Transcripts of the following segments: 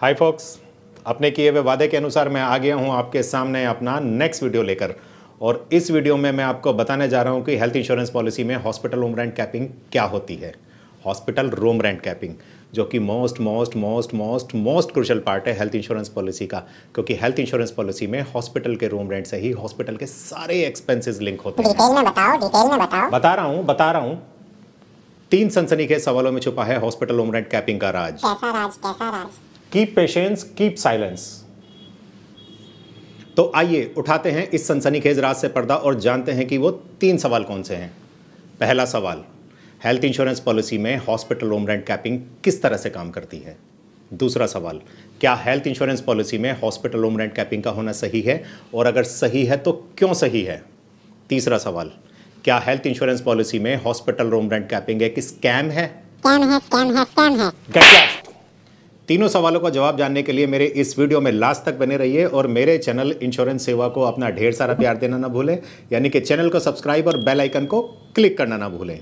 हाय fox अपने किए हुए वादे के अनुसार मैं आ गया हूँ आपके सामने अपना नेक्स्ट वीडियो लेकर और इस वीडियो में मैं आपको बताने जा रहा हूँ कि हेल्थ इंश्योरेंस पॉलिसी में हॉस्पिटल रूम रेंट कैपिंग क्या होती है हॉस्पिटल रूम रेंट कैपिंग जो कि most most most most most crucial part है हेल्थ इंश्योरेंस पॉलिसी का क्योंकि हेल्थ इंश्योरेंस पॉलिसी में हॉस्पिटल के रूम रेंट से ही हॉस्पिटल के सारे एक्सपेंसिस लिंक होते हैं डिटेल में बताओ डिटेल में बताओ बता रहा हूँ बता रहा हूँ तीन सनसनी के सवालों में छुपा है हॉस्पिटल रूम रेंट कैपिंग का राज कैसा राज कैसा राज कीप पेशेंस कीप साइलेंस तो आइए उठाते हैं इस सनसनीखेज राज से पर्दा और जानते हैं कि वो तीन सवाल कौन से हैं पहला सवाल हेल्थ इंश्योरेंस पॉलिसी में हॉस्पिटल होम रेंट कैपिंग किस तरह से काम करती है दूसरा सवाल क्या हेल्थ इंश्योरेंस पॉलिसी में हॉस्पिटल होम रेंट कैपिंग का होना सही है और अगर सही है तो क्यों सही है तीसरा सवाल क्या हेल्थ इंश्योरेंस पॉलिसी में हॉस्पिटल होम रेंट कैपिंग एक स्कैम है स्कैम है स्कैम है स्कैम है तीनों सवालों का जवाब जानने के लिए मेरे इस वीडियो में लास्ट तक बने रहिए और मेरे चैनल इंश्योरेंस सेवा को अपना ढेर सारा प्यार देना ना भूलें यानी कि चैनल को सब्सक्राइब और बेल आइकन को क्लिक करना ना भूलें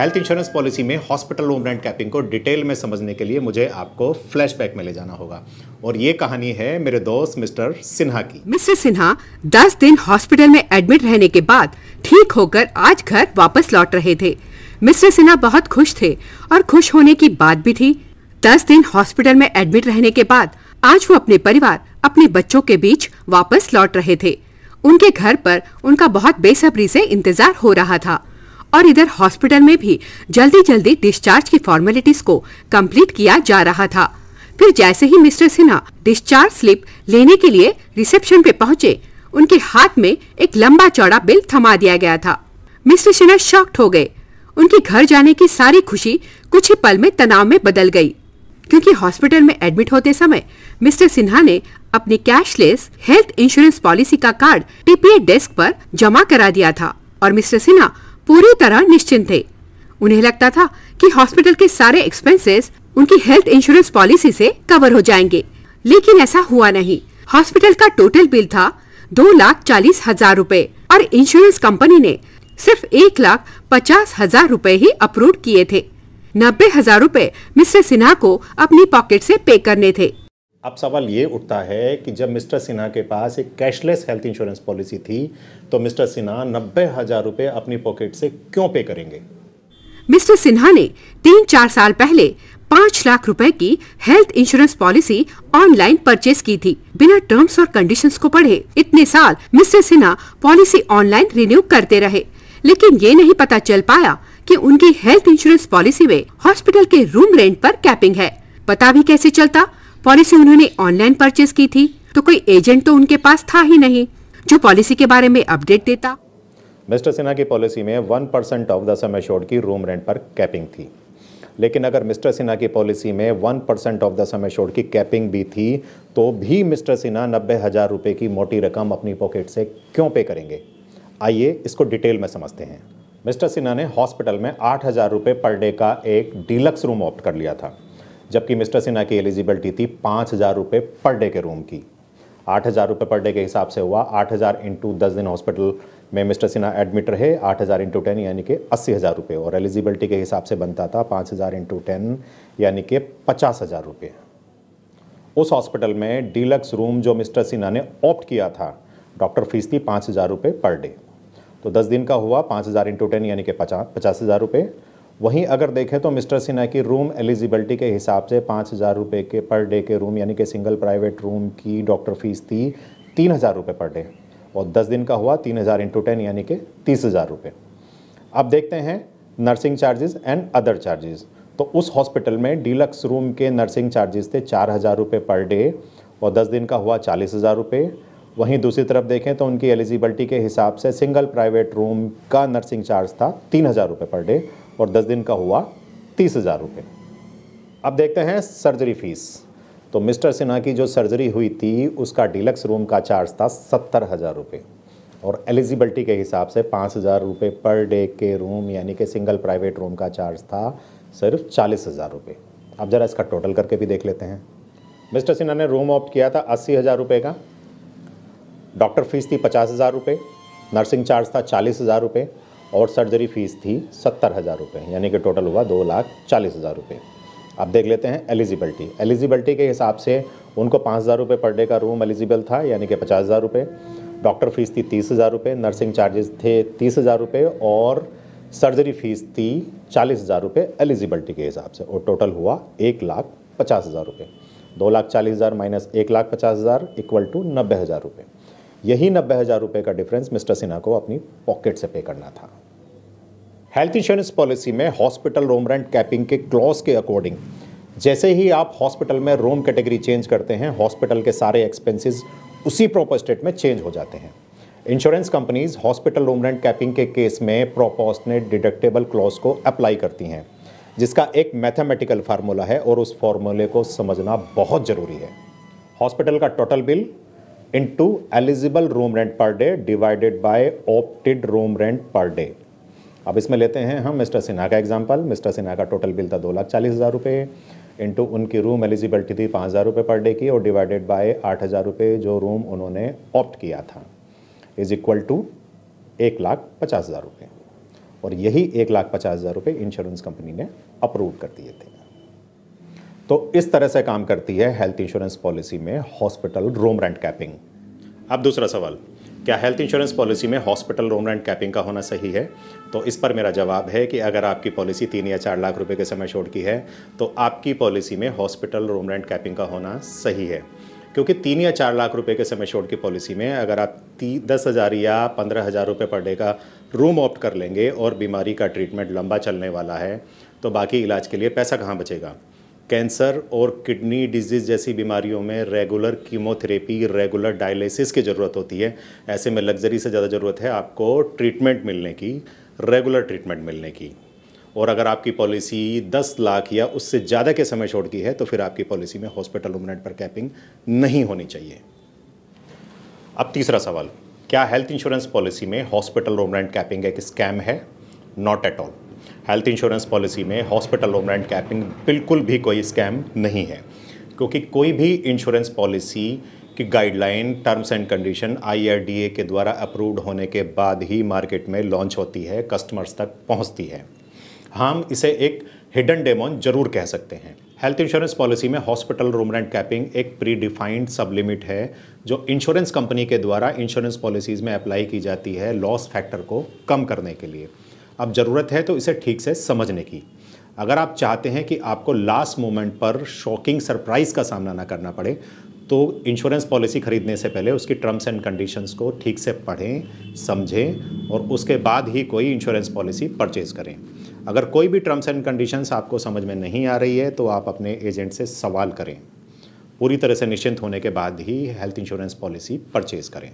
हेल्थ इंश्योरेंस पॉलिसी में हॉस्पिटल होम रेंट कैपिंग को डिटेल में समझने के लिए मुझे आपको फ्लैशबैक में ले जाना होगा और ये कहानी है मेरे दोस्त मिस्टर सिन्हा की मिस्टर सिन्हा दस दिन हॉस्पिटल में एडमिट रहने के बाद ठीक होकर आज घर वापस लौट रहे थे मिस्टर सिन्हा बहुत खुश थे और खुश होने की बात भी थी दस दिन हॉस्पिटल में एडमिट रहने के बाद आज वो अपने परिवार अपने बच्चों के बीच वापस लौट रहे थे उनके घर पर उनका बहुत बेसब्री से इंतजार हो रहा था और इधर हॉस्पिटल में भी जल्दी जल्दी डिस्चार्ज की फॉर्मेलिटीज को कंप्लीट किया जा रहा था फिर जैसे ही मिस्टर सिन्हा डिस्चार्ज स्लिप लेने के लिए रिसेप्शन पे पहुंचे उनके हाथ में एक लंबा चौड़ा बिल थमा दिया गया था मिस्टर सिन्हा शॉक्ट हो गए उनके घर जाने की सारी खुशी कुछ ही पल में तनाव में बदल गई क्योंकि हॉस्पिटल में एडमिट होते समय मिस्टर सिन्हा ने अपने कैशलेस हेल्थ इंश्योरेंस पॉलिसी का कार्ड टीपीए डेस्क पर जमा करा दिया था और मिस्टर सिन्हा पूरी तरह निश्चिंत थे उन्हें लगता था कि हॉस्पिटल के सारे एक्सपेंसेस उनकी हेल्थ इंश्योरेंस पॉलिसी से कवर हो जाएंगे लेकिन ऐसा हुआ नहीं हॉस्पिटल का टोटल बिल था दो लाख चालीस हजार रूपए और इंश्योरेंस कंपनी ने सिर्फ एक लाख पचास हजार रूपए ही अप्रूव किए थे नब्बे हजार रूपए मिस्टर सिन्हा को अपनी पॉकेट से पे करने थे अब सवाल ये उठता है कि जब मिस्टर सिन्हा के पास एक कैशलेस हेल्थ इंश्योरेंस पॉलिसी थी तो मिस्टर सिन्हा नब्बे हजार रूपए अपनी पॉकेट से क्यों पे करेंगे मिस्टर सिन्हा ने तीन चार साल पहले पाँच लाख रुपए की health insurance policy online purchase की थी बिना टर्म्स और कंडीशंस को पढ़े इतने साल mister Sinha policy online renew करते रहे लेकिन ये नहीं पता चल पाया कि उनकी हेल्थ इंश्योरेंस पॉलिसी में हॉस्पिटल के रूम रेंट पर कैपिंग है पता भी कैसे चलता पॉलिसी उन्होंने ऑनलाइन परचेज की थी तो कोई एजेंट तो उनके पास था ही नहीं जो पॉलिसी के बारे में अपडेट देता मिस्टर सिन्हा की पॉलिसी में one percent of the sum assured की रूम रेंट पर कैपिंग थी लेकिन अगर मिस्टर सिन्हा की पॉलिसी में one percent of the sum assured की कैपिंग भी थी तो भी मिस्टर सिन्हा नब्बे हज़ार रुपये की मोटी रकम अपनी पॉकेट से क्यों पे करेंगे आइए इसको डिटेल में समझते हैं मिस्टर सिन्हा ने हॉस्पिटल में आठ हज़ार रुपये पर डे का एक डीलक्स रूम ऑप्ट कर लिया था जबकि मिस्टर सिन्हा की एलिजिबिलिटी थी पाँच हज़ार रुपये पर डे के रूम की आठ हज़ार रुपये पर डे के हिसाब से हुआ आठ हज़ार इंटू दस दिन हॉस्पिटल में मिस्टर सिन्हा एडमिट रहे आठ हज़ार इंटू टेन यानी कि अस्सी हज़ार रुपये और एलिजिबिलिटी के हिसाब से बनता था पाँच हज़ार इंटू टेन यानी कि पचास हज़ार रुपये उस हॉस्पिटल में डीलक्स रूम जो मिस्टर सिन्हा ने ऑप्ट किया था डॉक्टर फीस थी पाँच हज़ार रुपये पर डे तो दस दिन का हुआ पाँच हज़ार इंटू टेन यानी कि पचास पचास हज़ार रुपये वहीं अगर देखें तो मिस्टर सिन्हा की रूम एलिजिबिलिटी के हिसाब से पाँच हज़ार रुपये के पर डे के रूम यानी कि सिंगल प्राइवेट रूम की डॉक्टर फीस थी तीन हज़ार रुपये पर डे और दस दिन का हुआ तीन हज़ार इंटू टेन यानी कि तीस हज़ार रुपये अब देखते हैं nursing charges and other charges तो उस हॉस्पिटल में डीलक्स रूम के नर्सिंग चार्जेस थे चार हज़ार रुपये पर डे और दस दिन का हुआ चालीस हज़ार रुपये वहीं दूसरी तरफ देखें तो उनकी एलिजिबिलिटी के हिसाब से सिंगल प्राइवेट रूम का नर्सिंग चार्ज था तीन हज़ार रुपये पर डे और दस दिन का हुआ तीस हज़ार रुपये अब देखते हैं सर्जरी फीस तो मिस्टर सिन्हा की जो सर्जरी हुई थी उसका डिलक्स रूम का चार्ज था सत्तर हज़ार रुपये और एलिजिबिलिटी के हिसाब से पाँच हज़ार रुपये पर डे के रूम यानी कि सिंगल प्राइवेट रूम का चार्ज था सिर्फ चालीस हज़ार रुपये अब ज़रा इसका टोटल करके भी देख लेते हैं मिस्टर सिन्हा ने रूम ऑप्ट किया था अस्सी हज़ार रुपये का डॉक्टर फीस थी पचास हज़ार रुपये नर्सिंग चार्ज था चालीस हज़ार रुपये और सर्जरी फीस थी सत्तर हज़ार रुपये यानी कि टोटल हुआ दो लाख चालीस हज़ार रुपये अब देख लेते हैं एलिजिबिलिटी एलिजिबिलिटी के हिसाब से उनको पाँच हज़ार रुपये पर डे का रूम एलिजिबल था यानी कि पचास हज़ार रुपये डॉक्टर फीस थी तीस हज़ार रुपये नर्सिंग चार्जेस थे तीस हज़ार रुपये और सर्जरी फीस थी चालीस हज़ार रुपये एलिजिबिलिटी के हिसाब से और टोटल हुआ एक लाख पचास हज़ार रुपये दो लाख चालीस हज़ार माइनस एक लाख पचास हज़ार इक्वल टू नब्बे हज़ार रुपये यही नब्बे हज़ार रुपये का डिफरेंस मिस्टर सिन्हा को अपनी पॉकेट से पे करना था हेल्थ इंश्योरेंस पॉलिसी में हॉस्पिटल रोम रेंट कैपिंग के क्लॉज के अकॉर्डिंग जैसे ही आप हॉस्पिटल में रोम कैटेगरी चेंज करते हैं हॉस्पिटल के सारे एक्सपेंसेस उसी प्रॉपर स्टेट में चेंज हो जाते हैं insurance companies hospital room rent capping के केस में प्रोपोस्टनेट डिडक्टेबल क्लॉज को अप्लाई करती हैं जिसका एक मैथमेटिकल फार्मूला है और उस फार्मूले को समझना बहुत ज़रूरी है हॉस्पिटल का total bill into eligible room rent per day divided by opted room rent per day अब इसमें लेते हैं हम मिस्टर सिन्हा का एग्जाम्पल मिस्टर सिन्हा का टोटल बिल था दो लाख चालीस हज़ार रुपये इंटू उनकी रूम एलिजिबिलिटी थी पाँच हज़ार रुपये पर डे की और डिवाइडेड बाय आठ हज़ार रुपये जो रूम उन्होंने ऑप्ट किया था इज इक्वल टू एक लाख पचास हज़ार रुपये और यही एक लाख पचास हज़ार रुपये इंश्योरेंस कंपनी ने अप्रूव कर दिए थे तो इस तरह से काम करती है हेल्थ इंश्योरेंस पॉलिसी में हॉस्पिटल रोम रेंट कैपिंग अब दूसरा सवाल क्या हेल्थ इंश्योरेंस पॉलिसी में हॉस्पिटल रोम रेंट कैपिंग का होना सही है तो इस पर मेरा जवाब है कि अगर आपकी पॉलिसी तीन या चार लाख रुपए के समय छोड़ की है तो आपकी पॉलिसी में हॉस्पिटल रोम रेंट कैपिंग का होना सही है क्योंकि तीन या चार लाख रुपए के समय छोड़ की पॉलिसी में अगर आप ती दस हज़ार या पंद्रह हज़ार रुपये पर डे का रूम ऑप्ट कर लेंगे और बीमारी का ट्रीटमेंट लंबा चलने वाला है तो बाकी इलाज के लिए पैसा कहाँ बचेगा कैंसर और किडनी डिजीज़ जैसी बीमारियों में रेगुलर कीमोथेरेपी रेगुलर डायलिसिस की ज़रूरत होती है ऐसे में लग्जरी से ज़्यादा ज़रूरत है आपको ट्रीटमेंट मिलने की रेगुलर ट्रीटमेंट मिलने की और अगर आपकी पॉलिसी 10 लाख या उससे ज़्यादा के समय छोड़ती है तो फिर आपकी पॉलिसी में हॉस्पिटल लुमिनेट पर कैपिंग नहीं होनी चाहिए अब तीसरा सवाल क्या हेल्थ इंश्योरेंस पॉलिसी में हॉस्पिटल रोमरेंट कैपिंग एक स्कैम है not at all health insurance policy में हॉस्पिटल रेंट कैपिंग बिल्कुल भी कोई स्कैम नहीं है क्योंकि कोई भी इंश्योरेंस पॉलिसी की गाइडलाइन टर्म्स एंड कंडीशन आई के द्वारा अप्रूव्ड होने के बाद ही मार्केट में लॉन्च होती है कस्टमर्स तक पहुंचती है हम इसे एक हिडन डेमोन जरूर कह सकते हैं हेल्थ इंश्योरेंस पॉलिसी में हॉस्पिटल रूम रेंट कैपिंग एक प्री डिफाइंड सब लिमिट है जो इंश्योरेंस कंपनी के द्वारा इंश्योरेंस पॉलिसीज़ में अप्लाई की जाती है लॉस फैक्टर को कम करने के लिए अब ज़रूरत है तो इसे ठीक से समझने की अगर आप चाहते हैं कि आपको लास्ट मोमेंट पर शॉकिंग सरप्राइज़ का सामना ना करना पड़े तो इंश्योरेंस पॉलिसी खरीदने से पहले उसकी टर्म्स एंड कंडीशंस को ठीक से पढ़ें समझें और उसके बाद ही कोई इंश्योरेंस पॉलिसी परचेज करें अगर कोई भी टर्म्स एंड कंडीशंस आपको समझ में नहीं आ रही है तो आप अपने एजेंट से सवाल करें पूरी तरह से निश्चिंत होने के बाद ही हेल्थ इंश्योरेंस पॉलिसी परचेज करें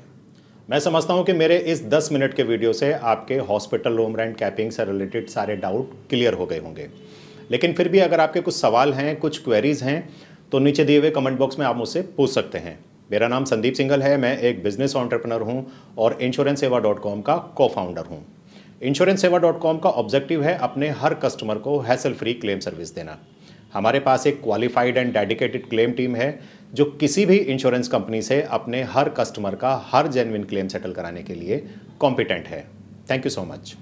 मैं समझता हूं कि मेरे इस 10 मिनट के वीडियो से आपके हॉस्पिटल रूम रेंट कैपिंग से रिलेटेड सारे डाउट क्लियर हो गए होंगे लेकिन फिर भी अगर आपके कुछ सवाल हैं कुछ क्वेरीज हैं तो नीचे दिए हुए कमेंट बॉक्स में आप मुझसे पूछ सकते हैं मेरा नाम संदीप सिंगल है मैं एक बिजनेस ऑन्टरप्रनर हूँ और इंश्योरेंस सेवा डॉट कॉम का को फाउंडर हूँ इंश्योरेंस सेवा डॉट कॉम का ऑब्जेक्टिव है अपने हर कस्टमर को हैसल फ्री क्लेम सर्विस देना हमारे पास एक qualified and dedicated claim team है जो किसी भी इंश्योरेंस कंपनी से अपने हर कस्टमर का हर जेनविन क्लेम सेटल कराने के लिए कॉम्पिटेंट है थैंक यू सो मच